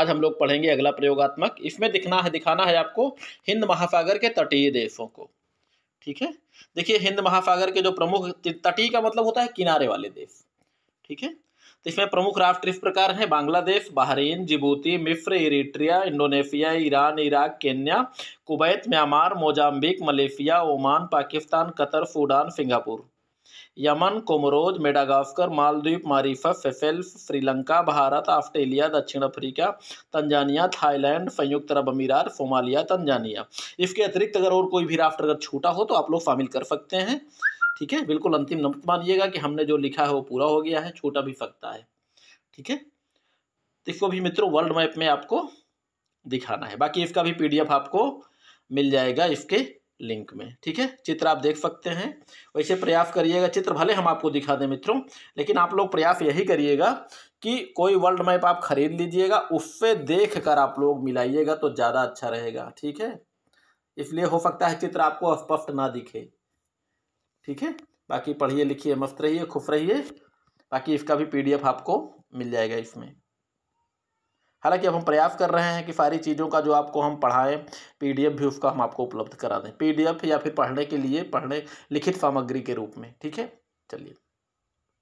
आज हम लोग पढ़ेंगे अगला प्रयोगात्मक इसमें दिखना है दिखाना है आपको हिंद महासागर के तटीय देशों को ठीक है देखिए हिंद महासागर के जो प्रमुख तटीय का मतलब होता है किनारे वाले देश ठीक है तो इसमें प्रमुख राष्ट्र इस प्रकार हैं बांग्लादेश बहरीन जिबूती मिस्र Eritrea Indonesia Iran Iraq Kenya Kuwait Myanmar Mozambique Malaysia Oman Pakistan Qatar Sudan Singapore Yemen Comoros Madagascar Maldives Mauritius Seychelles Sri Lanka Bharat Australia दक्षिण अफ्रीका तंजानिया थाईलैंड संयुक्त अरब अमीरात सोमालिया तंजानिया इसके अतिरिक्त अगर और कोई भी राष्ट्र अगर छूटा हो तो आप लोग शामिल कर सकते हैं ठीक है बिल्कुल अंतिम नंबर मानिएगा कि हमने जो लिखा है वो पूरा हो गया है छूटा भी सकता है ठीक है तो इसको भी मित्रों वर्ल्ड मैप में आपको दिखाना है बाकी इसका भी पीडीएफ आपको मिल जाएगा इसके लिंक में ठीक है चित्र आप देख सकते हैं वैसे प्रयास करिएगा चित्र भले हम आपको दिखा दें मित्रों लेकिन आप लोग प्रयास यही करिएगा कि कोई वर्ल्ड मैप आप खरीद लीजिएगा उससे देख कर आप लोग मिलाइएगा तो ज़्यादा अच्छा रहेगा ठीक है इसलिए हो सकता है चित्र आपको स्पष्ट ना दिखे ठीक है बाकी पढ़िए लिखिए मस्त रहिए खुश रहिए बाकी इसका भी पी आपको मिल जाएगा इसमें हालांकि अब हम प्रयास कर रहे हैं कि सारी चीज़ों का जो आपको हम पढ़ाएं पीडीएफ भी उसका हम आपको उपलब्ध करा दें पीडीएफ या फिर पढ़ने के लिए पढ़ने लिखित सामग्री के रूप में ठीक है चलिए